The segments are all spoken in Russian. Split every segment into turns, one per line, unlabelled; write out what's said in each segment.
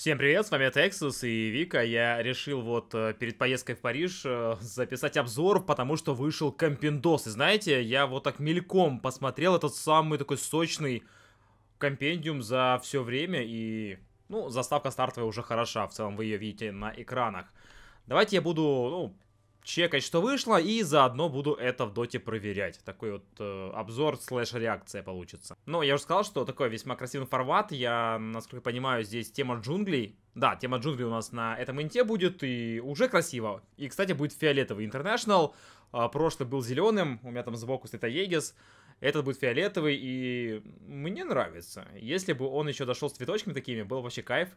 Всем привет, с вами Texas и Вика. Я решил вот э, перед поездкой в Париж э, записать обзор, потому что вышел Компендос. И знаете, я вот так мельком посмотрел этот самый такой сочный компендиум за все время. И, ну, заставка стартовая уже хороша, в целом вы ее видите на экранах. Давайте я буду, ну, чекать, что вышло, и заодно буду это в доте проверять. Такой вот э, обзор слэш-реакция получится. Но я уже сказал, что такой весьма красивый формат. Я, насколько понимаю, здесь тема джунглей. Да, тема джунглей у нас на этом инте будет, и уже красиво. И, кстати, будет фиолетовый интернешнл. А, прошлый был зеленым, у меня там сбоку стоит Аегис. Этот будет фиолетовый, и мне нравится. Если бы он еще дошел с цветочками такими, был вообще кайф.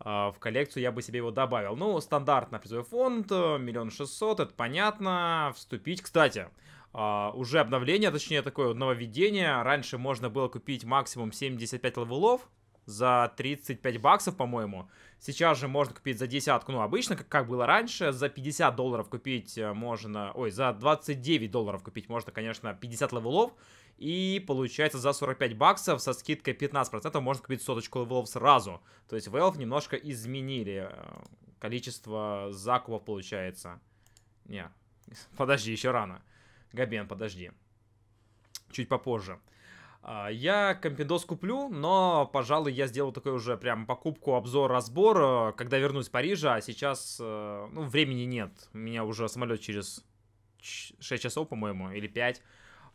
А, в коллекцию я бы себе его добавил. Ну, стандартно призовой фонд, э, миллион шестьсот, это понятно. Вступить, кстати, а, уже обновление, точнее такое нововведение. Раньше можно было купить максимум 75 левелов, за 35 баксов, по-моему. Сейчас же можно купить за десятку, ну, обычно, как, как было раньше, за 50 долларов купить э, можно, ой, за 29 долларов купить можно, конечно, 50 левелов, и получается за 45 баксов со скидкой 15% можно купить соточку левелов сразу. То есть Valve немножко изменили э, количество закупов, получается. Не, подожди, еще рано. Габен, подожди. Чуть попозже. А, я компидос куплю, но, пожалуй, я сделаю такой уже прям покупку, обзор, разбор, э, когда вернусь из Парижа, а сейчас э, ну, времени нет. У меня уже самолет через 6 часов, по-моему, или 5.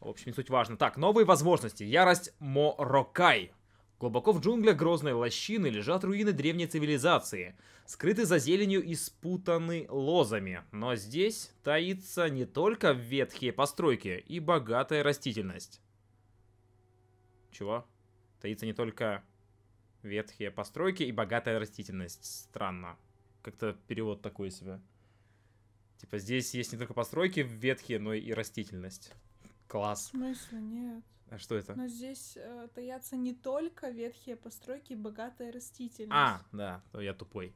В общем, не суть важно. Так, новые возможности. Ярость Морокай. Глубоко в джунглях грозной лощины лежат руины древней цивилизации, скрыты за зеленью и спутаны лозами. Но здесь таится не только ветхие постройки и богатая растительность. Чего? Таится не только ветхие постройки и богатая растительность. Странно. Как-то перевод такой себе. Типа здесь есть не только постройки ветхие, но и растительность. Класс. В
смысле, нет. А что это? Но здесь э, таятся не только ветхие постройки и богатая растительность. А,
да, то я тупой.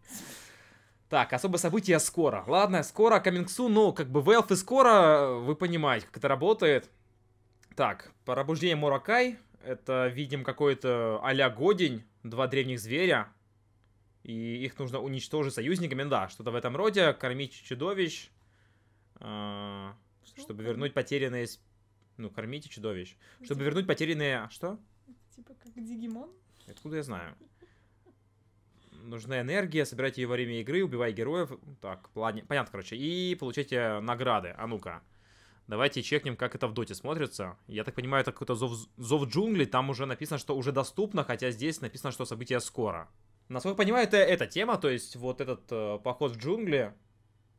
Так, особое событие скоро. Ладно, скоро, coming ну, как бы Valve и скоро, э, вы понимаете, как это работает. Так, порабуждение Муракай, это, видим, какой-то а-ля Годень, два древних зверя, и их нужно уничтожить союзниками, да, что-то в этом роде, кормить чудовищ, э, чтобы вернуть потерянные... Ну, кормите чудовищ. Типа чтобы вернуть потерянные... А, что?
Типа как Дигимон?
Откуда я знаю? Нужна энергия, собирайте ее во время игры, убивай героев. Так, ладно, понятно, короче. И получайте награды. А ну-ка. Давайте чекнем, как это в доте смотрится. Я так понимаю, это какой-то зов, зов джунглей. Там уже написано, что уже доступно, хотя здесь написано, что событие скоро. Насколько я понимаю, это эта тема, то есть вот этот э, поход в джунгли,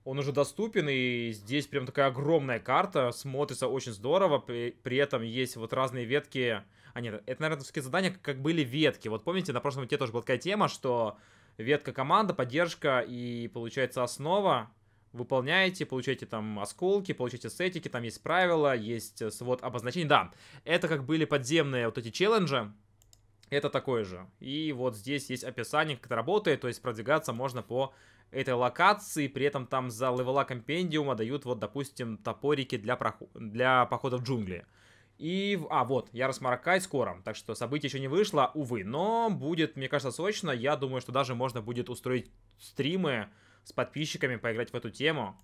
он уже доступен, и здесь прям такая огромная карта, смотрится очень здорово, при, при этом есть вот разные ветки, а нет, это, наверное, такие задания, как были ветки, вот помните, на прошлом те тоже была такая тема, что ветка команда, поддержка и, получается, основа, выполняете, получаете там осколки, получаете сетики, там есть правила, есть э, свод обозначений. Да, это как были подземные вот эти челленджи, это такое же. И вот здесь есть описание, как это работает, то есть продвигаться можно по этой локации, при этом там за левела компендиума дают вот, допустим, топорики для, проход... для похода в джунгли. И, а, вот, я Маракай скоро, так что событие еще не вышло, увы, но будет, мне кажется, сочно, я думаю, что даже можно будет устроить стримы, с подписчиками поиграть в эту тему.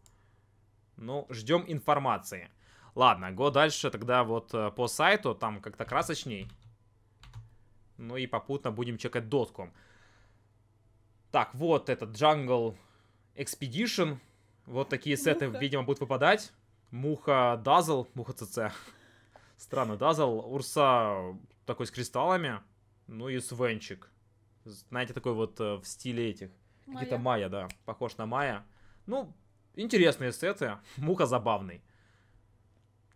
Ну, ждем информации. Ладно, го дальше тогда вот э, по сайту, там как-то красочней. Ну и попутно будем чекать дотком. Так, вот этот Jungle Expedition. Вот такие Муха. сеты, видимо, будут выпадать. Муха Дазл, Муха ЦЦ. Странно, Дазл, Урса такой с кристаллами. Ну и Свенчик. Знаете, такой вот э, в стиле этих какие то Майя, да, похож на Майя. Ну, интересные сеты, муха забавный.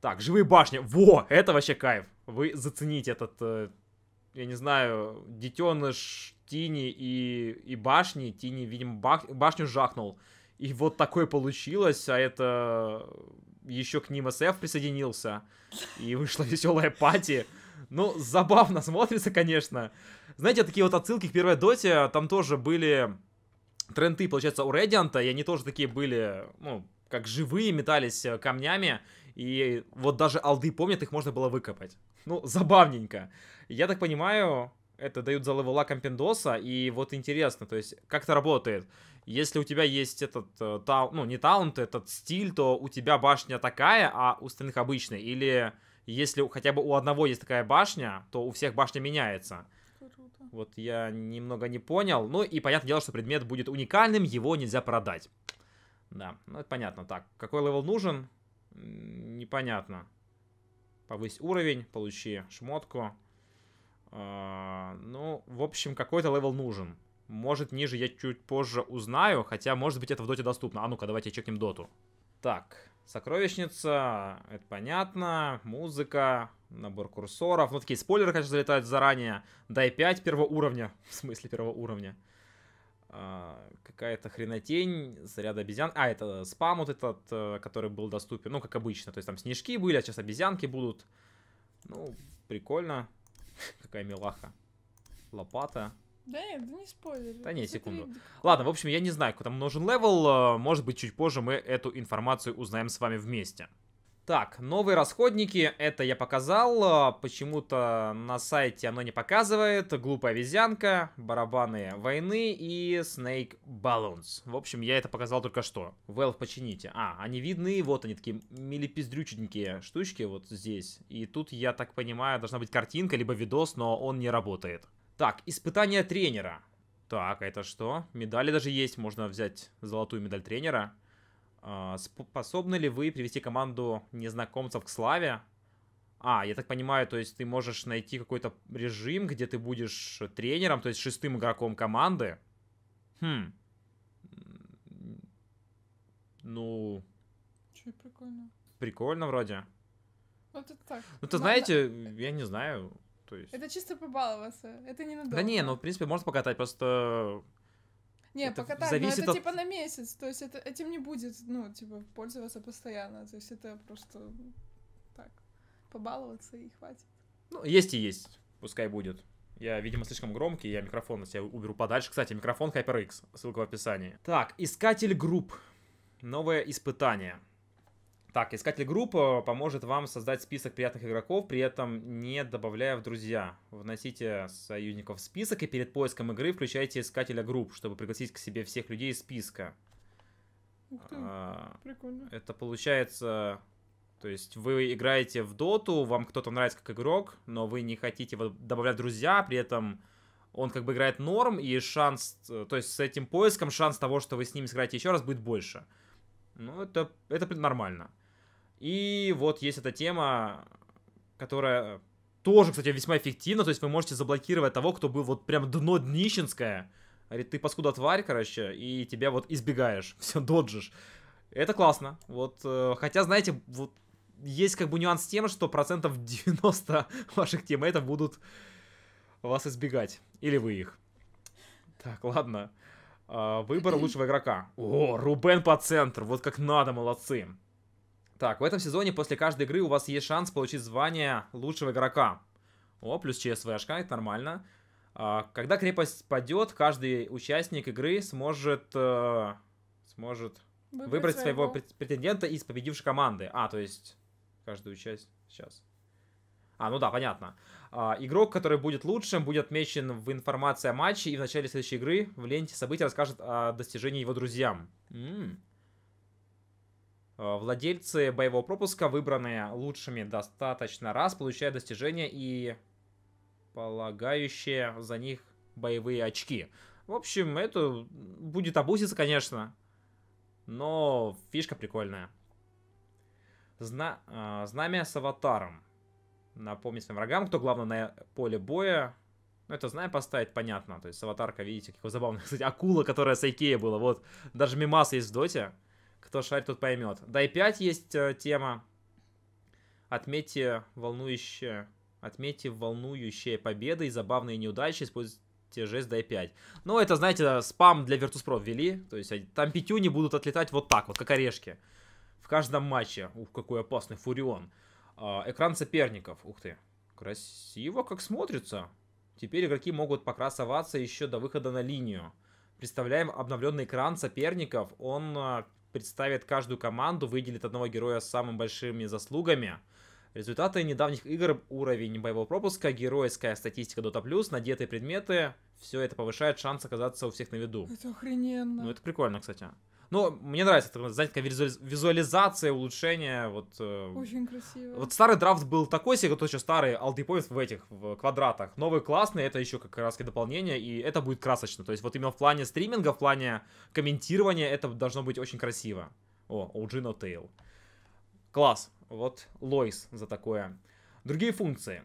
Так, живые башни. Во, это вообще кайф. Вы зацените этот, э, я не знаю, детеныш Тини и, и башни. Тини, видимо, бах, башню жахнул. И вот такое получилось, а это еще к ним СФ присоединился. И вышла веселая пати. Ну, забавно смотрится, конечно. Знаете, такие вот отсылки к первой доте, там тоже были тренды, получается, у Редианта, и они тоже такие были, ну, как живые, метались э, камнями, и вот даже алды помнят, их можно было выкопать. Ну, забавненько. Я так понимаю, это дают за левела компендоса, и вот интересно, то есть, как это работает? Если у тебя есть этот, э, тал, ну, не талант, этот стиль, то у тебя башня такая, а у остальных обычная, или если хотя бы у одного есть такая башня, то у всех башня меняется. Круто. Вот я немного не понял. Ну и понятное дело, что предмет будет уникальным, его нельзя продать. Да, ну это понятно. Так, какой левел нужен? Непонятно. Повысь уровень, получи шмотку. А, ну, в общем, какой-то левел нужен. Может, ниже я чуть позже узнаю, хотя, может быть, это в доте доступно. А ну-ка, давайте чекнем доту. Так, сокровищница, это понятно, музыка, Набор курсоров. Ну, такие спойлеры, конечно, залетают заранее. Дай 5 первого уровня. В смысле первого уровня. А, какая-то хренотень, заряда обезьян. А, это спам вот этот, э, который был доступен. Ну, как обычно. То есть там снежки были, а сейчас обезьянки будут. Ну, прикольно. Какая милаха. Лопата.
Да нет, не спойлер. Да не, секунду.
Ладно, в общем, я не знаю, куда там нужен левел. Э, может быть, чуть позже мы эту информацию узнаем с вами вместе. Так, новые расходники, это я показал, а, почему-то на сайте оно не показывает, глупая обезьянка, барабаны войны и Snake Balloons. В общем, я это показал только что. Valve почините. А, они видны, вот они такие милипиздрюченькие штучки вот здесь. И тут, я так понимаю, должна быть картинка, либо видос, но он не работает. Так, испытание тренера. Так, а это что? Медали даже есть, можно взять золотую медаль тренера. А, способны ли вы привести команду незнакомцев к славе? А, я так понимаю, то есть ты можешь найти какой-то режим, где ты будешь тренером, то есть шестым игроком команды. Хм. Ну...
Че, прикольно.
Прикольно вроде.
Ну, тут так. Ну, то знаете,
я не знаю, то есть...
Это чисто побаловаться, это не надо. Да не, ну,
в принципе, можно покатать, просто
не, это покатать, зависит но это от... типа на месяц, то есть это, этим не будет, ну, типа, пользоваться постоянно, то есть это просто так, побаловаться и хватит. Ну, есть
и есть, пускай будет. Я, видимо, слишком громкий, я микрофон на себя уберу подальше. Кстати, микрофон HyperX, ссылка в описании. Так, искатель групп. Новое испытание. Так, искатель групп поможет вам создать список приятных игроков, при этом не добавляя в друзья. Вносите союзников в список и перед поиском игры включайте искателя групп, чтобы пригласить к себе всех людей из списка. Ух ты, а, прикольно. Это получается... То есть вы играете в доту, вам кто-то нравится как игрок, но вы не хотите добавлять друзья, при этом он как бы играет норм, и шанс... То есть с этим поиском шанс того, что вы с ним сыграете еще раз, будет больше. Ну, это, это нормально. И вот есть эта тема, которая тоже, кстати, весьма эффективна. То есть вы можете заблокировать того, кто был вот прям дно днищенское. Говорит, ты паскуда тварь, короче, и тебя вот избегаешь, все, доджишь. Это классно. Вот, э, хотя, знаете, вот есть как бы нюанс с тем, что процентов 90 ваших тем, это будут вас избегать. Или вы их. Так, ладно. А, выбор лучшего игрока. О, Рубен по центру. Вот как надо, молодцы. Так, в этом сезоне после каждой игры у вас есть шанс получить звание лучшего игрока. О, плюс ЧСВшка, это нормально. А, когда крепость падет, каждый участник игры сможет, э, сможет выбрать, выбрать своего претендента из победившей команды. А, то есть каждую часть сейчас. А, ну да, понятно. А, игрок, который будет лучшим, будет отмечен в информации о матче и в начале следующей игры в ленте событий расскажет о достижении его друзьям. М Э, владельцы боевого пропуска, выбранные лучшими достаточно раз, получают достижения и полагающие за них боевые очки. В общем, это будет обуситься, конечно, но фишка прикольная. Зна э, знамя с аватаром. Напомни своим врагам, кто главный на поле боя. Ну, это знамя поставить, понятно. То есть, аватарка, видите, какой забавный. Кстати, акула, которая с Айкея была. Вот, даже мимас есть в доте. Кто шарит, тот поймет. Дай 5 есть э, тема. Отметьте волнующие, Отметьте волнующие победы и забавные неудачи. Используйте жест дай 5. Ну, это, знаете, э, спам для Virtus.pro ввели. То есть там пятюни будут отлетать вот так вот, как орешки. В каждом матче. Ух, какой опасный Фурион. Э, экран соперников. Ух ты. Красиво как смотрится. Теперь игроки могут покрасоваться еще до выхода на линию. Представляем обновленный экран соперников. Он э, представит каждую команду, выделит одного героя с самыми большими заслугами. Результаты недавних игр, уровень боевого пропуска, геройская статистика Dota+, плюс, надетые предметы. Все это повышает шанс оказаться у всех на виду. Это охрененно. Ну, это прикольно, кстати. Ну, мне нравится, это, знаете, такая визуализация, улучшение. Вот, э, Очень красиво. Вот старый драфт был такой себе, то еще старый алдипоинт в этих в квадратах. Новый классный, это еще как раз дополнение, и это будет красочно. То есть вот именно в плане стриминга, в плане комментирования, это должно быть очень красиво. О, OG No Класс. Вот Лойс за такое. Другие функции.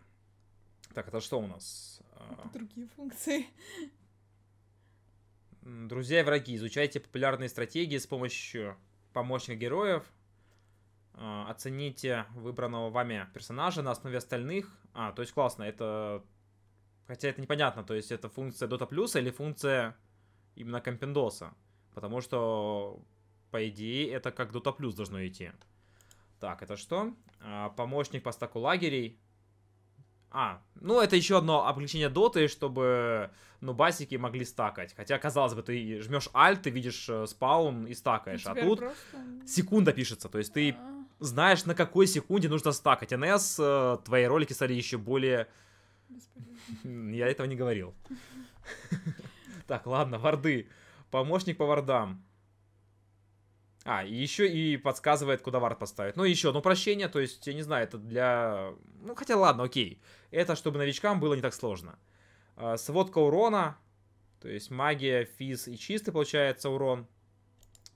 Так, это что у нас?
другие функции.
Друзья и враги, изучайте популярные стратегии с помощью помощных героев. А, оцените выбранного вами персонажа на основе остальных. А, то есть классно, это... Хотя это непонятно, то есть это функция Dota Plus или функция именно Компендоса. Потому что, по идее, это как Dota Plus должно идти. Так, это что? А, помощник по стаку лагерей. А, ну это еще одно облегчение доты, чтобы ну, басики могли стакать. Хотя, казалось бы, ты жмешь альт, ты видишь э, спаун и стакаешь. Ну, а тут просто... секунда пишется. То есть ты знаешь, на какой секунде нужно стакать. НС, э, твои ролики стали еще более... Я этого не говорил. Так, ладно, варды. Помощник по вардам. А, и еще и подсказывает, куда вард поставить. Ну, еще одно прощение, то есть, я не знаю, это для... Ну, хотя ладно, окей. Это, чтобы новичкам было не так сложно. А, сводка урона, то есть магия, физ и чистый получается урон.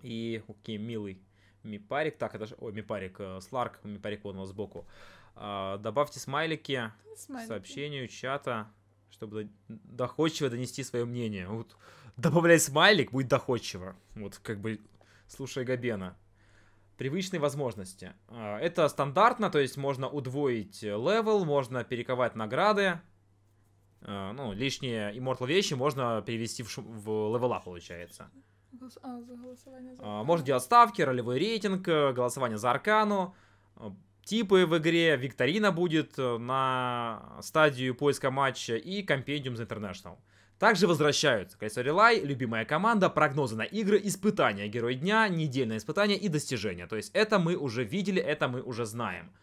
И, окей, милый мипарик. Так, это же... Ой, мипарик, э, Сларк, мипарик вон сбоку. А, добавьте смайлики, смайлики. сообщению чата, чтобы доходчиво донести свое мнение. Вот добавляй смайлик, будет доходчиво. Вот как бы слушай Габена. Привычные возможности. А, это стандартно, то есть можно удвоить э, левел, можно перековать награды. А, ну, лишние иммортал вещи можно перевести в, шум, в левела, получается.
А, за а, Можно
делать ставки, ролевой рейтинг, э, голосование за аркану, типы в игре, викторина будет э, на стадию поиска матча и компендиум за International. Также возвращаются Кольцо Релай, любимая команда, прогнозы на игры, испытания Герой Дня, недельное испытание и достижения. То есть это мы уже видели, это мы уже знаем.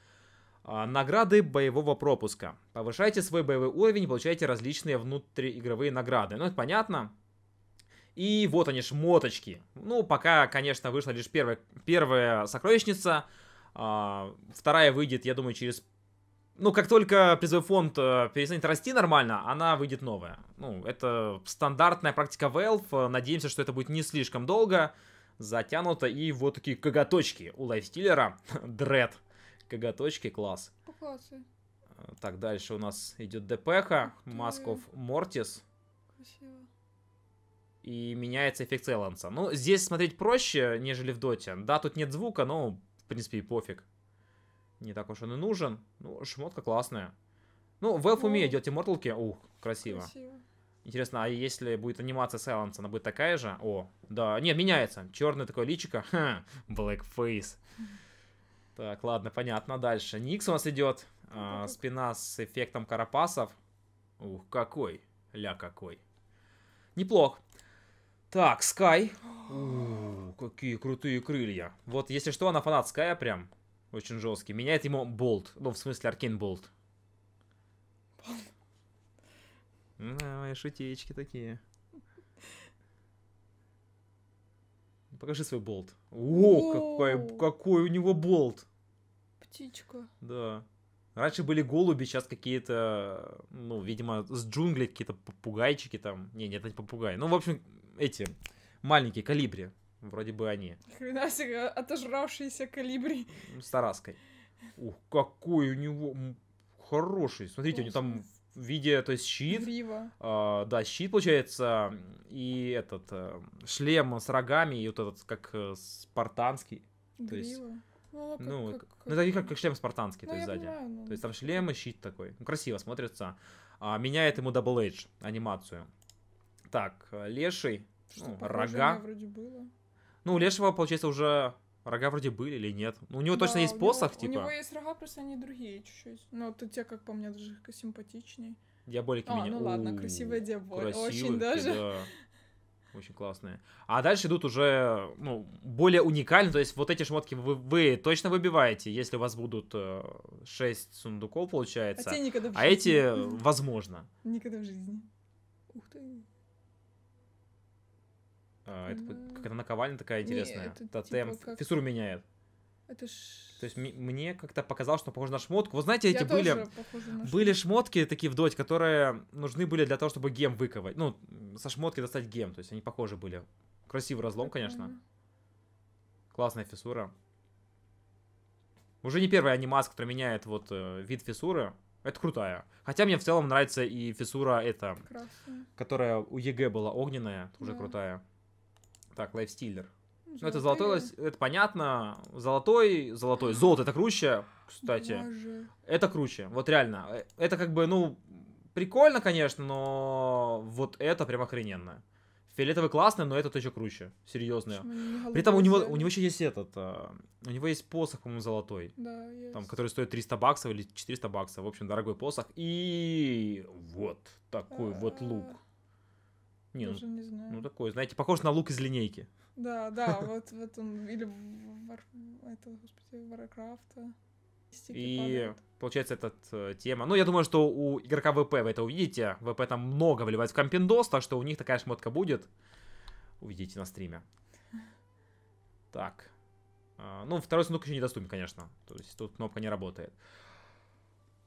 А, награды боевого пропуска. Повышайте свой боевой уровень, и получайте различные внутриигровые награды. Ну, это понятно. И вот они, шмоточки. Ну, пока, конечно, вышла лишь первая, первая сокровищница. А, вторая выйдет, я думаю, через ну, как только призовой фонд э, перестанет расти нормально, она выйдет новая. Ну, это стандартная практика Valve. Э, надеемся, что это будет не слишком долго, затянуто. И вот такие коготочки у лайфстиллера. Дред. Коготочки, класс. Классы. Э, так, дальше у нас идет ДПХ, Масков Мортис. Красиво. И меняется эффект Сайланса. Ну, здесь смотреть проще, нежели в доте. Да, тут нет звука, но, в принципе, и пофиг. Не так уж он и нужен. Ну, шмотка классная. Ну, Valve ну, умеет делать имморталки. Ух, красиво. красиво. Интересно, а если будет анимация Silence, она будет такая же? О, да. Не, меняется. Черное такое личико. Ха, face Так, ладно, понятно. Дальше. Никс у нас идет. А, спина с эффектом карапасов. Ух, какой. Ля какой. Неплох. Так, Скай. Какие крутые крылья. Вот, если что, она фанат Ская прям. Очень жесткий. Меняет ему болт. Ну, в смысле, Аркин болт. Да, мои шутечки такие. Покажи свой болт. О, какой, какой у него болт.
Птичка.
Да. Раньше были голуби, сейчас какие-то, ну, видимо, с джунглей какие-то попугайчики там. Не, нет, это не попугай. Ну, в общем, эти маленькие калибри. Вроде бы они.
Хрена себе, отожравшиеся калибри.
С Тараской. Ух, какой у него хороший. Смотрите, у него там в виде, то есть щит. Вива. Э, а, да, щит получается, и этот э, шлем с рогами, и вот этот как э, спартанский. Грива. То есть,
ну, как, ну, как, как, ну, как,
как шлем спартанский, ну, то есть сзади. Понимаю, ну... То есть ну. там шлем и щит такой. Ну, красиво смотрится. А, меняет ему Double Edge анимацию. Так, э, леший, Что, ну, рога.
Вроде было.
Ну, у Лешего, получается, уже рога вроде были или нет. Ну, у него да, точно есть него, посох, типа. У него
есть рога, просто они другие чуть-чуть. Но ну, тут те, как по мне, даже симпатичнее.
Диаболики а, меня... ну ладно, красивые диаболики. Очень даже. Да. Очень классные. А дальше идут уже ну, более уникальные. То есть вот эти шмотки вы, вы точно выбиваете, если у вас будут э, 6 сундуков, получается. А, а эти, возможно.
Никогда в жизни. Ух ты.
А, это mm какая-то наковальня такая интересная. Не, это, Тотем типа фиссуру меняет. Это ж... То есть мне как-то показалось, что похоже на шмотку. Вот знаете, эти Я были, были шмотки такие вдоть, которые нужны были для того, чтобы гем выковать. Ну, со шмотки достать гем, то есть они похожи были. Красивый разлом, конечно. mm Классная фиссура. Уже не первая анимация, которая меняет вот э, вид фиссуры. Это крутая. Хотя мне в целом нравится и фиссура эта, Красная. которая у ЕГЭ была огненная, тоже да. крутая так, лайфстиллер. Золотые. Ну, это золотой, это понятно. Золотой, золотой. Золото это круче, кстати. Боже. Это круче, вот реально. Э, это как бы, ну, прикольно, конечно, но вот это прям охрененно. Фиолетовый классный, но этот еще круче. серьезный. При этом у него, у него еще есть этот... Э, у него есть посох, по-моему, золотой. Да, есть. Там, который стоит 300 баксов или 400 баксов. В общем, дорогой посох. И вот такой вот лук. Не, Даже ну, не знаю. Ну такой, знаете, похож на лук из линейки.
Да, да, вот в этом, или в это, господи, Варкрафта.
И получается этот э, тема. Ну, я думаю, что у игрока ВП вы это увидите. ВП там много вливать в компиндос, так что у них такая шмотка будет. Увидите на стриме. Так. А, ну, второй сундук еще недоступен, конечно. То есть тут кнопка не работает.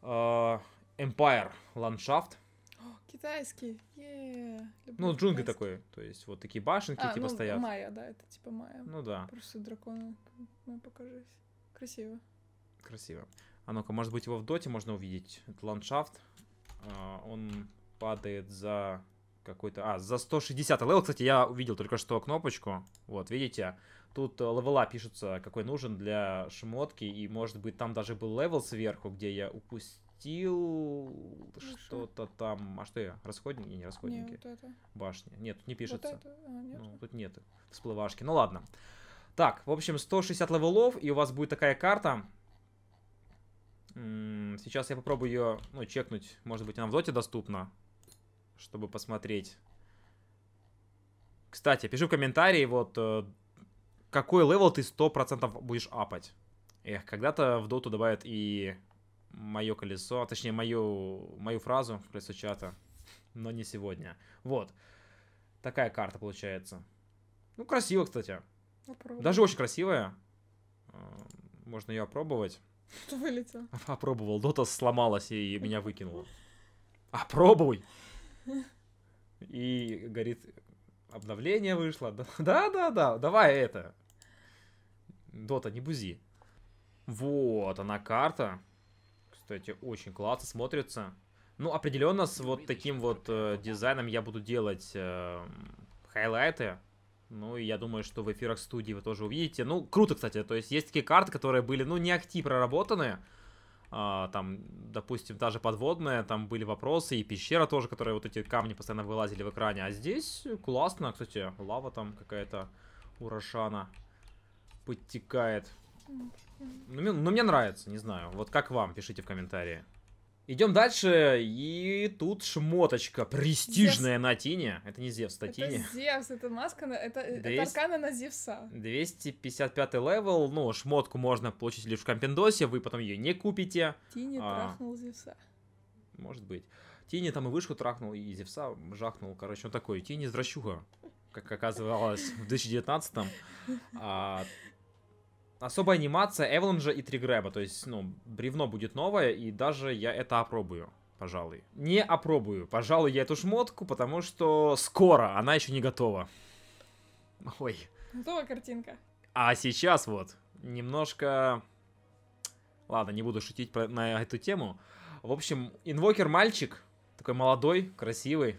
А, Empire ландшафт.
Китайский. Yeah. ну, джунгли
такой. То есть вот такие башенки а, типа ну, стоят.
Майя, да, это типа майя. Ну да. Просто драконы. Ну, покажись. Красиво.
Красиво. А ну-ка, может быть, его в доте можно увидеть. Это ландшафт. А, он падает за какой-то... А, за 160 а, левел, кстати, я увидел только что кнопочку. Вот, видите? Тут э, левела пишется, какой нужен для шмотки. И, может быть, там даже был левел сверху, где я упустил Стил ну что-то там. А что я? Расходники? Не, не расходники. Не, вот это. Башни. Нет, тут не пишется. Вот это? А, нет. Ну, тут нет всплывашки. Ну ладно. Так, в общем, 160 левелов, и у вас будет такая карта. Сейчас я попробую ее, ну, чекнуть. Может быть, она в доте доступна, чтобы посмотреть. Кстати, пишу в комментарии, вот, э, какой левел ты 100% будешь апать. Эх, когда-то в доту добавят и мое колесо, а точнее мою, мою фразу в колесо чата, но не сегодня. Вот. Такая карта получается. Ну, красиво, кстати. Опробуем. Даже очень красивая. А, можно ее опробовать. Что вылетело. Опробовал. Дота сломалась и меня выкинула. Опробуй! И горит, обновление вышло. Да-да-да, давай это. Дота, не бузи. Вот она карта кстати, очень классно смотрится. Ну, определенно с вот таким вот э, дизайном я буду делать э, хайлайты. Ну, и я думаю, что в эфирах студии вы тоже увидите. Ну, круто, кстати. То есть, есть такие карты, которые были, ну, не акти проработаны. А, там, допустим, даже подводная, там были вопросы, и пещера тоже, которые вот эти камни постоянно вылазили в экране. А здесь классно, кстати, лава там какая-то у подтекает. Ну, мне, ну, мне нравится, не знаю. Вот как вам, пишите в комментарии. Идем дальше, и тут шмоточка престижная Зевс. на Тине. Это не Зевс, это Тине. Это
Зевс, это маска, на, это, 200, это аркана на Зевса.
255 левел, ну, шмотку можно получить лишь в Компендосе, вы потом ее не купите. Тине а, трахнул Зевса. Может быть. Тине там и вышку трахнул, и Зевса жахнул. Короче, он такой, Тине здращуга, как оказывалось в 2019-м. А, Особая анимация Эвеланжа и триграба, то есть, ну, бревно будет новое, и даже я это опробую пожалуй. Не опробую, пожалуй, я эту шмотку, потому что скоро, она еще не готова. Ой.
Готова картинка.
А сейчас вот, немножко... Ладно, не буду шутить про... на эту тему. В общем, инвокер мальчик, такой молодой, красивый,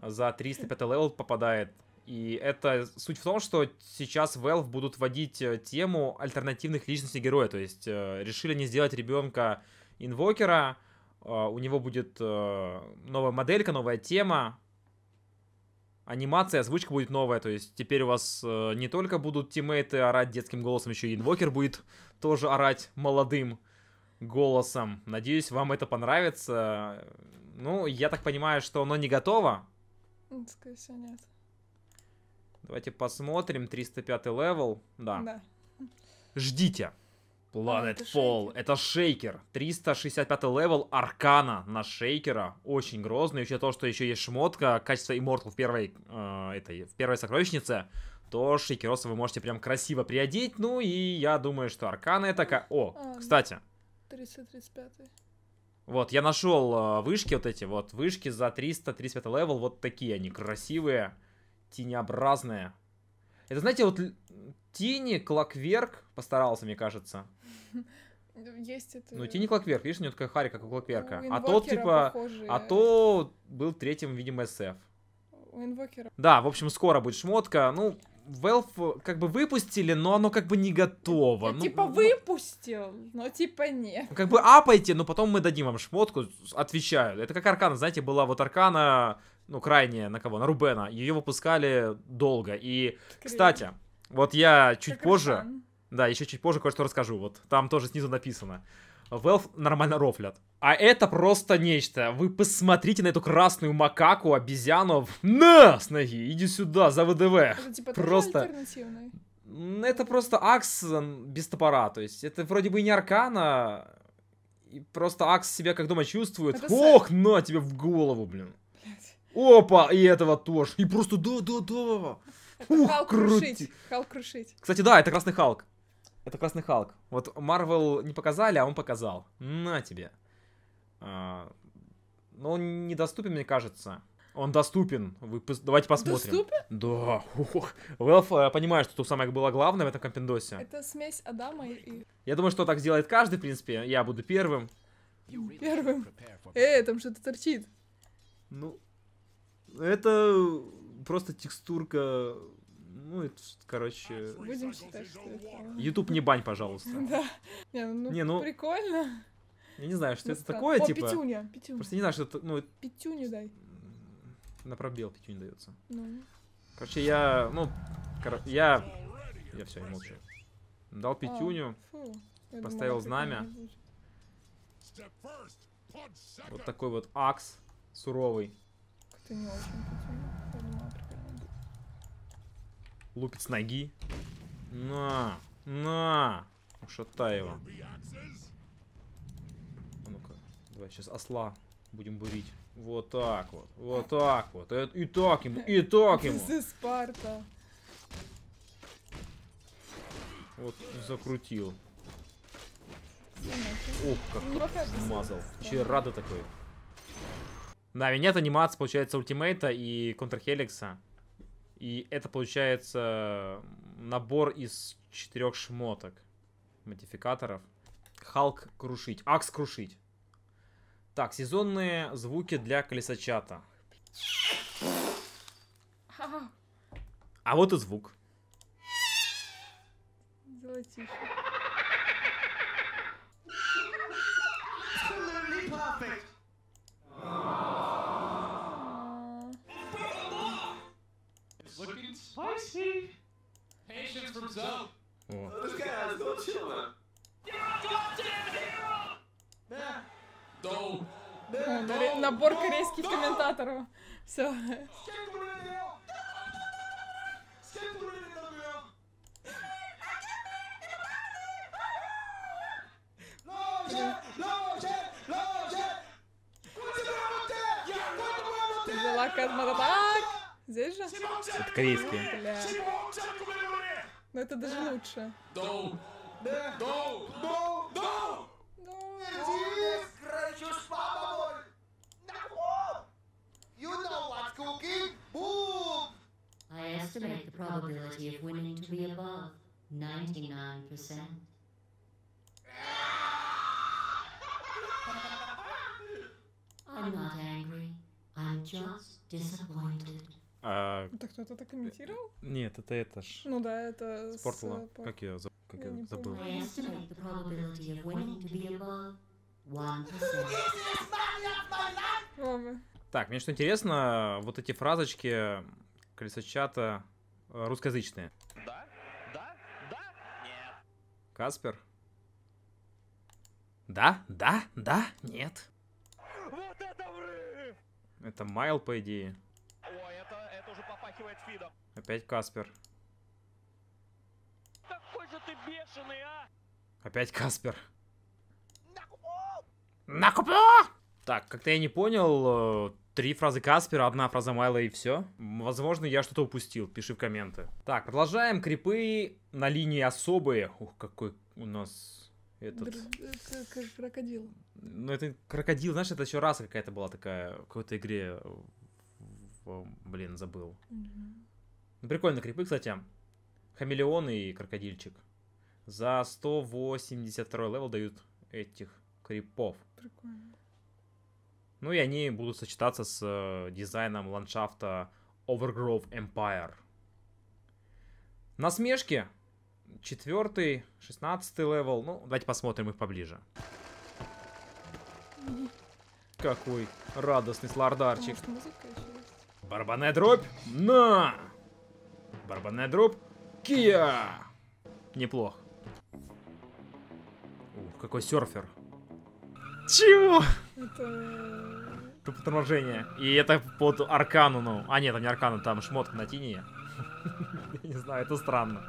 за 305 левел попадает и это суть в том, что сейчас Valve будут вводить э, тему альтернативных личностей героя. То есть э, решили не сделать ребенка инвокера, э, у него будет э, новая моделька, новая тема, анимация, озвучка будет новая. То есть теперь у вас э, не только будут тиммейты орать детским голосом, еще и инвокер будет тоже орать молодым голосом. Надеюсь, вам это понравится. Ну, я так понимаю, что оно не готово.
Скорее всего, нет.
Давайте посмотрим. 305 левел. Да. да. Ждите. Planet а, Fall. Это шейкер. 365 левел аркана на шейкера. Очень грозный. Еще то, что еще есть шмотка, качество Immortal в первой, э, этой, в первой сокровищнице, то шейкероса вы можете прям красиво приодеть. Ну и я думаю, что аркана это... Ка... О, а, кстати.
335.
Вот, я нашел э, вышки вот эти вот. Вышки за 300 335 левел. Вот такие они красивые тенеобразная. Это, знаете, вот тени Клокверк постарался, мне кажется.
Есть это... Ну, тени
Клокверк, видишь, у него такая харя, как у Клокверка. У а тот, типа... Похожие. А то был третьим, видимо, СФ. У инвокера. Да, в общем, скоро будет шмотка. Ну, Valve э, как бы выпустили, но оно как бы не готово. Ну, типа ну,
выпустил, но типа нет. Ну, как бы
апайте, но потом мы дадим вам шмотку, отвечаю. Это как Аркана, знаете, была вот Аркана, ну, крайняя, на кого? На Рубена. Ее выпускали долго. И, Крым. кстати, вот я чуть как позже... Аркан. Да, еще чуть позже кое-что расскажу. Вот там тоже снизу написано. Valve нормально рофлят. А это просто нечто. Вы посмотрите на эту красную макаку, обезьяну. На, с ноги, иди сюда, за ВДВ. Это типа просто... Это просто Акс без топора, то есть это вроде бы не Аркана, и просто Акс себя как дома чувствует. Это Ох, сам... на тебе в голову, блин. Блядь. Опа, и этого тоже. И просто да-да-да.
Ух, Халк крути. крушить. Халк крушить.
Кстати, да, это Красный Халк. Это Красный Халк. Вот Марвел не показали, а он показал. На тебе. А, но он недоступен, мне кажется. Он доступен. Вы, давайте посмотрим. Доступен? Да. Ух. Велф э, понимаю, что тут самое было главное в этом компендосе.
Это смесь Адама и...
Я думаю, что так сделает каждый, в принципе. Я буду первым.
Первым? Эй, там что-то торчит.
Ну, это просто текстурка... Ну, это, короче... Будем
считать, что это... YouTube не бань, пожалуйста. Да. не, ну... ну прикольно. Я не знаю, что ну, это такое, типа. пятюня, пятюня. Просто не знаю, что это, ну... Пятюню дай.
На пробел пятюню дается. Ну. Короче, я, ну, кор... я... Я все, я молчу. Дал а, Петюню, поставил знамя. Вот такой вот акс суровый. Как-то не очень пятюня. Лупит с ноги. На, на, ушатай его. Давай сейчас осла будем бурить. Вот так вот. Вот так вот. И так ему, и так ему.
Спарта.
Вот закрутил. Ох, как смазал. Вчера до такой. Да, меня анимация, получается, ультимейта и контрхеликса. И это, получается, набор из четырех шмоток. Модификаторов. Халк крушить. Акс крушить. Так, сезонные звуки для колесачата. А вот и звук. А
Золотище. Набор корейских комментаторов. Все. Взяла Кэдмана так. Здесь же? Это корейские. Бля. Но ну, это даже лучше. Доу! Доу! Доу! Доу! estimate the probability of winning to be above 99%. I'm not angry. I'm just disappointed.
А... Это кто-то так комментировал? Нет, это это ж. Ну да, это с Портала. С... Как я, заб... как я, я забыл? I estimate the probability
of winning to be above 1%. Мама.
Так, мне что интересно, вот эти фразочки, Колесо чата э, русскоязычное. Да? Да? Да? Нет. Каспер? Да? Да? Да? Нет. Вот
это врыв!
Это Майл, по идее. Ой, это, это уже попахивает фидом. Опять Каспер. Какой же ты бешеный, а! Опять Каспер. Накупо! Накупо! Так, как-то я не понял, э, Три фразы Каспера, одна фраза Майла и все. Возможно, я что-то упустил. Пиши в комменты. Так, продолжаем. Крипы на линии особые. Ух, какой у нас этот...
Др крокодил.
Ну, это крокодил, знаешь, это еще раз какая-то была такая, в какой-то игре, блин, забыл. Угу. Ну, прикольно, крипы, кстати. Хамелеон и крокодильчик. За 182 левел дают этих крипов. Прикольно. Ну и они будут сочетаться с э, дизайном ландшафта Overgrowth Empire. Насмешки. Четвертый, шестнадцатый левел. Ну, давайте посмотрим их поближе. Какой радостный слардарчик. Барабанная дробь. На! Барабанная дробь. Кия! Неплох. Ух, какой серфер.
Чего? Это... Э,
Тупо торможение. И это под Аркану, ну. А, нет, там не Аркану, там шмотка на Тине. Я не знаю, это странно.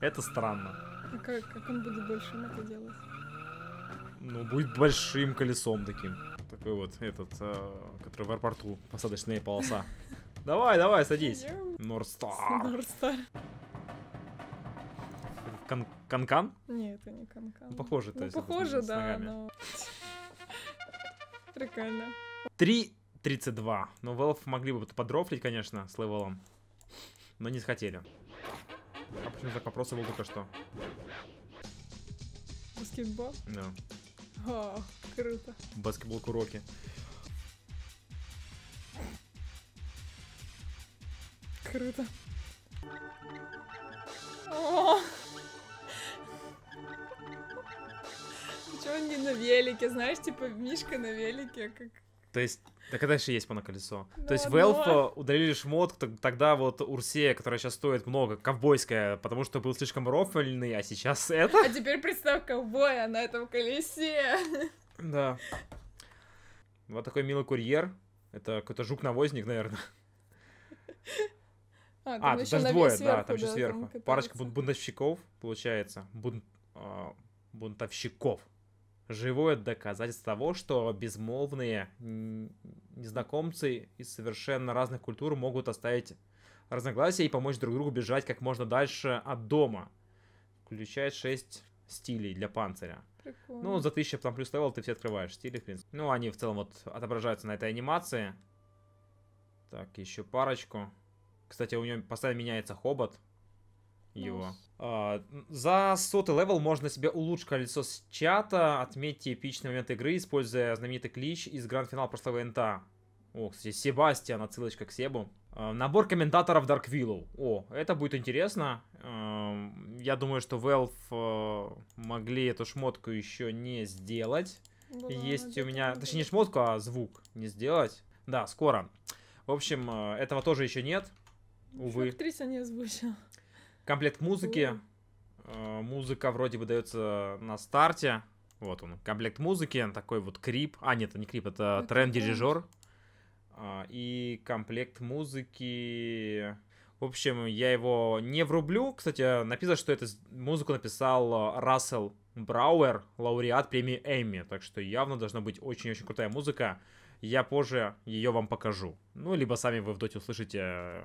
Это странно.
А как, как он будет большим это делать?
Ну, будет большим колесом таким. Такой вот этот, э, который в аэропорту, посадочная полоса. Давай, давай, садись. Норстар. Норстар. Кан Канкан?
Нет, это не Канкан.
Ну, похоже, ну, то есть. Похоже, да,
но... Прикольно.
3.32. Ну, Valve могли бы подрофлить, конечно, с левелом. Но не захотели. А почему так вопрос был только что? Баскетбол? Да.
О, круто.
Баскетбол уроки.
Круто. О, Мини на велике, знаешь, типа Мишка на велике, как...
То есть, так это еще есть моноколесо. Да, То есть в Valve удалили шмот, тогда вот Урсея, которая сейчас стоит много, ковбойская, потому что был слишком рофельный, а сейчас это...
А теперь представь ковбоя на этом колесе.
Да. Вот такой милый курьер. Это какой-то жук-навозник, наверное.
А, а там а, двое, сверху, да, там еще сверху. Там Парочка бун
бунтовщиков, получается. Бун... Э, бунтовщиков живое доказательство того, что безмолвные незнакомцы из совершенно разных культур могут оставить разногласия и помочь друг другу бежать как можно дальше от дома, включает 6 стилей для панциря. Прикольно. Ну, за 1000 там плюс левел ты все открываешь стили, в принципе. Ну, они в целом вот отображаются на этой анимации. Так, еще парочку. Кстати, у него постоянно меняется хобот его. А, за сотый левел можно себе улучшить колесо с чата, отметьте эпичный момент игры, используя знаменитый клич из гранд-финала прошлого инта. О, кстати, Себастьян, отсылочка к Себу. А, набор комментаторов Dark Willow. О, это будет интересно. А, я думаю, что Valve могли эту шмотку еще не сделать. Да, Есть у меня... Точнее, не шмотку, а звук не сделать. Да, скоро. В общем, этого тоже еще нет. Увы.
Актриса не озвучила.
Комплект музыки. Э, музыка вроде бы дается на старте. Вот он, комплект музыки, такой вот крип. А, нет, это не крип, это тренд-дирижер. А, и комплект музыки... В общем, я его не врублю. Кстати, написано, что эту музыку написал э, Рассел Брауэр, лауреат премии Эмми. Так что явно должна быть очень-очень крутая музыка. Я позже ее вам покажу. Ну, либо сами вы в доте услышите э,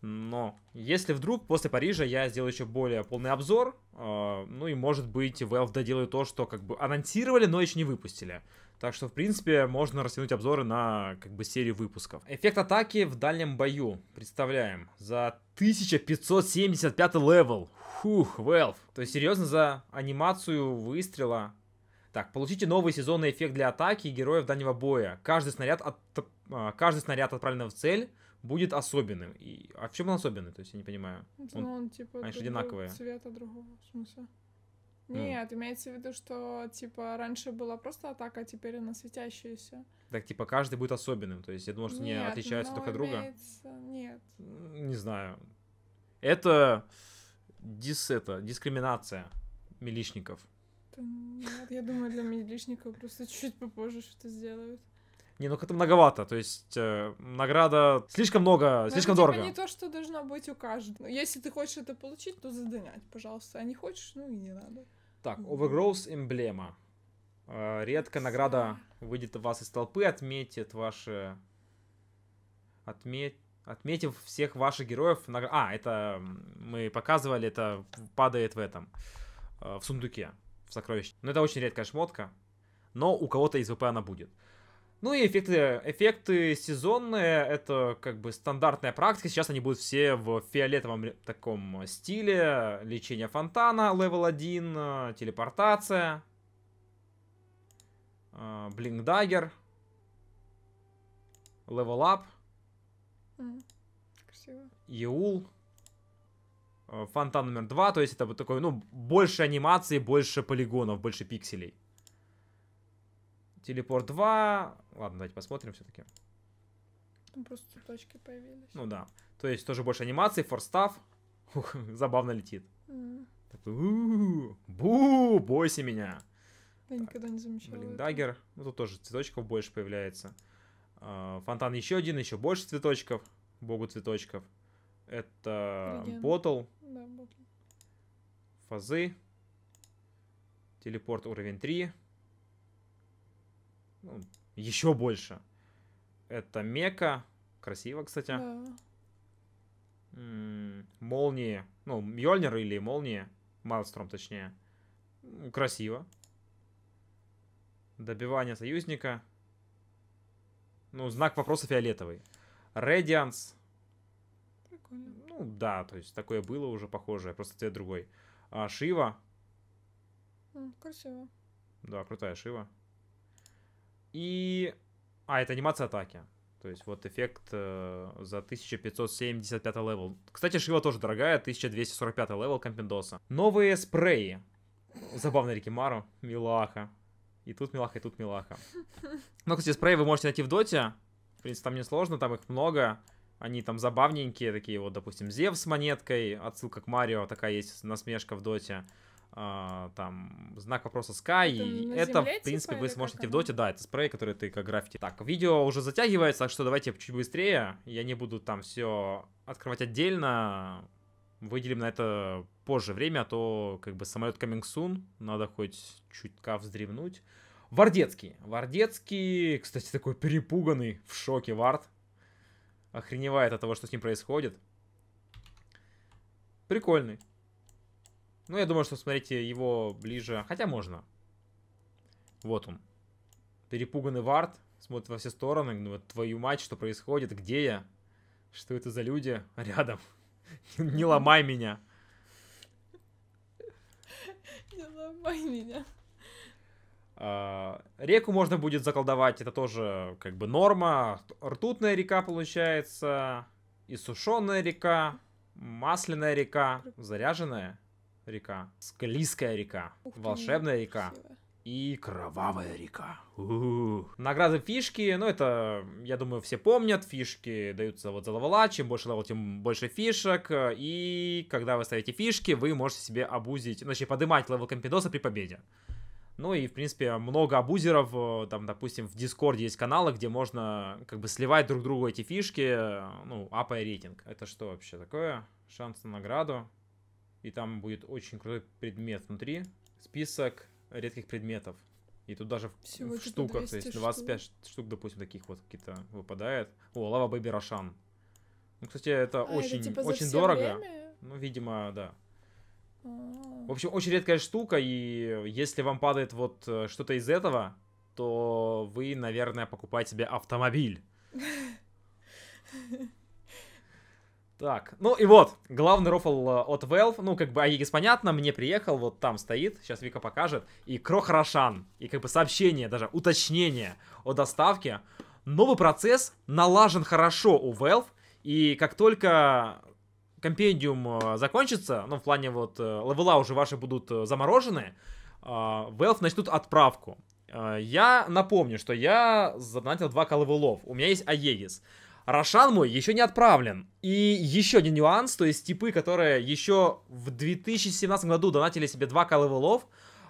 но если вдруг после Парижа я сделаю еще более полный обзор, э, ну и может быть Valve доделают то, что как бы анонсировали, но еще не выпустили. Так что, в принципе, можно растянуть обзоры на как бы серию выпусков. Эффект атаки в дальнем бою. Представляем. За 1575 левел. Фух, Valve. То есть, серьезно, за анимацию выстрела так, получите новый сезонный эффект для атаки героев дальнего боя. Каждый снаряд, от... Э, каждый снаряд отправленный в цель будет особенным. И... А в чем он особенный? То есть я не понимаю. Ну, он, ну, он типа они одинаковые.
цвета другого, смысла. Ну. Нет, ну. имеется в виду, что типа раньше была просто атака, а теперь она светящаяся.
Так типа каждый будет особенным. То есть я думаю, что Нет, они отличаются только друга. Нет. Не знаю. Это дис это дискриминация милишников.
нет, я думаю, для милишников просто чуть попозже что-то сделают.
Не, ну это многовато. То есть э, награда слишком много, Но ну, слишком это, типа, дорого. Это не
то, что должно быть у каждого. Если ты хочешь это получить, то задонять, пожалуйста. А не хочешь, ну и не надо. Так, Overgrowth
эмблема. Э, редко награда выйдет у вас из толпы, отметит ваши... Отметь отметив всех ваших героев. Нагр... А, это мы показывали, это падает в этом, э, в сундуке, в сокровище. Но это очень редкая шмотка, но у кого-то из ВП она будет. Ну и эффекты, эффекты сезонные, это как бы стандартная практика. Сейчас они будут все в фиолетовом таком стиле. Лечение фонтана, левел 1, э, телепортация, блинк-даггер, э, левел ап, Еул. Э, фонтан номер 2, то есть это вот такой, ну, больше анимации, больше полигонов, больше пикселей. Телепорт 2. Ладно, давайте посмотрим все-таки.
Там просто точки появились.
Ну да. То есть тоже больше анимации. форстав. Забавно летит. бу, бойся меня.
Я никогда не замечала. Блин,
дагер. Ну тут тоже цветочков больше появляется. А, фонтан еще один, еще больше цветочков. Богу цветочков. Это Легенда. ботл. Фазы. Телепорт уровень 3 ну, еще больше. Это Мека. Красиво, кстати. Да. молнии. Ну, Мьёльнир или Молнии. Малстром, точнее. Красиво. Добивание союзника. Ну, знак вопроса фиолетовый. Редианс. Ну, да, то есть такое было уже похожее, просто цвет другой. А, Шива. Красиво. Да, крутая Шива. И... А, это анимация атаки. То есть вот эффект э, за 1575 левел. Кстати, Шива тоже дорогая, 1245 левел Компендоса. Новые спреи. Забавный Рикимару. Милаха. И тут милаха, и тут милаха. Ну, кстати, спреи вы можете найти в доте. В принципе, там не сложно, там их много. Они там забавненькие, такие вот, допустим, Зев с монеткой, отсылка к Марио, такая есть насмешка в доте. А, там знак вопроса Sky. Это, это в принципе, типа, вы сможете в доте, да, это спрей, который ты как граффити. Так, видео уже затягивается, так что давайте чуть быстрее. Я не буду там все открывать отдельно. Выделим на это позже время, а то как бы самолет coming soon. Надо хоть чутка вздремнуть. Вардецкий. Вардецкий, кстати, такой перепуганный, в шоке Вард. Охреневает от того, что с ним происходит. Прикольный. Ну, я думаю, что, смотрите, его ближе... Хотя можно. Вот он. Перепуганный Вард. Смотрит во все стороны. Ну, вот твою мать, что происходит? Где я? Что это за люди рядом? Не ломай меня.
Не ломай меня.
А, реку можно будет заколдовать. Это тоже как бы норма. Ртутная река получается. И сушеная река. Масляная река. Заряженная река, скалистая река, Ух ты, волшебная река. Красиво и Кровавая река. У-у-у. Награды фишки, ну это, я думаю, все помнят, фишки даются вот за левела, чем больше левел, тем больше фишек, и когда вы ставите фишки, вы можете себе обузить, значит, ну, поднимать левел компидоса при победе. Ну и, в принципе, много абузеров, э, там, допустим, в Дискорде есть каналы, где можно как бы сливать друг другу эти фишки, э, ну, апая рейтинг. Это что вообще такое? Шанс на награду и там будет очень крутой предмет внутри. Список редких предметов. И тут даже Всего в штуках, то есть 25 штук. штук, допустим, таких вот какие-то выпадает. О, лава Бэби Рошан. Ну, кстати, это а, очень, это, типа, очень дорого. Время? Ну, видимо, да. А. в общем, очень редкая штука, и если вам падает вот э, что-то из этого, то вы, наверное, покупаете себе автомобиль. Так, ну и вот, главный рофл э, от Valve, ну как бы Аегис понятно, мне приехал, вот там стоит, сейчас Вика покажет, и Крох Рошан, и как бы сообщение, даже уточнение о доставке. Новый процесс налажен хорошо у Valve, и как только компендиум э, закончится, ну в плане вот э, левела уже ваши будут заморожены, Valve начнут отправку. Я напомню, что я задонатил два левелов, у меня есть Аегис. Рошан мой еще не отправлен. И еще один нюанс, то есть типы, которые еще в 2017 году донатили себе 2к э,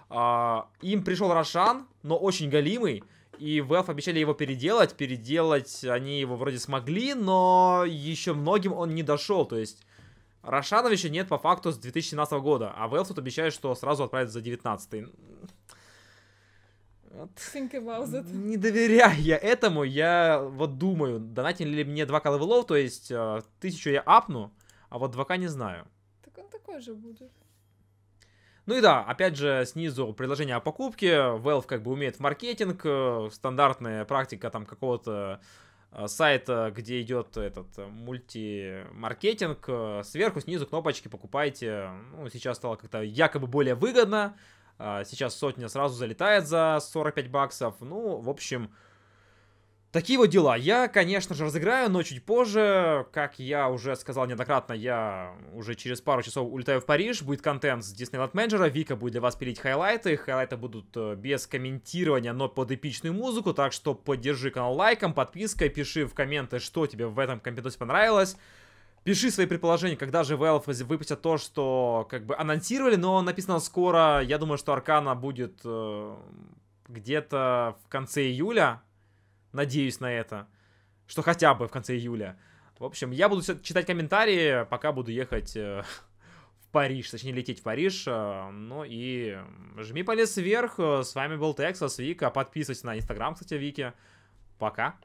а, им пришел Рошан, но очень галимый, и Valve обещали его переделать, переделать они его вроде смогли, но еще многим он не дошел, то есть еще нет по факту с 2017 года, а Valve тут обещает, что сразу отправят за 19
вот. Think about it. Не
доверяя этому, я вот думаю, донатили ли мне 2к левелов, то есть э, тысячу я апну, а вот 2к не знаю.
Так он такой же будет.
Ну и да, опять же, снизу предложение о покупке. Valve как бы умеет маркетинг, э, стандартная практика там какого-то э, сайта, где идет этот мультимаркетинг. Сверху, снизу кнопочки покупайте. Ну, сейчас стало как-то якобы более выгодно. А, сейчас сотня сразу залетает за 45 баксов. Ну, в общем, такие вот дела. Я, конечно же, разыграю, но чуть позже. Как я уже сказал неоднократно, я уже через пару часов улетаю в Париж. Будет контент с Disneyland Manager. Вика будет для вас пилить хайлайты. Хайлайты будут э, без комментирования, но под эпичную музыку. Так что поддержи канал лайком, подпиской, пиши в комменты, что тебе в этом компетенции понравилось. Пиши свои предположения, когда же Valve выпустят то, что как бы анонсировали, но написано скоро. Я думаю, что Аркана будет э, где-то в конце июля. Надеюсь на это. Что хотя бы в конце июля. В общем, я буду читать комментарии, пока буду ехать э, в Париж, точнее лететь в Париж. Э, ну и жми палец вверх. С вами был Texas, Вика. Подписывайтесь на Инстаграм, кстати, Вики. Пока.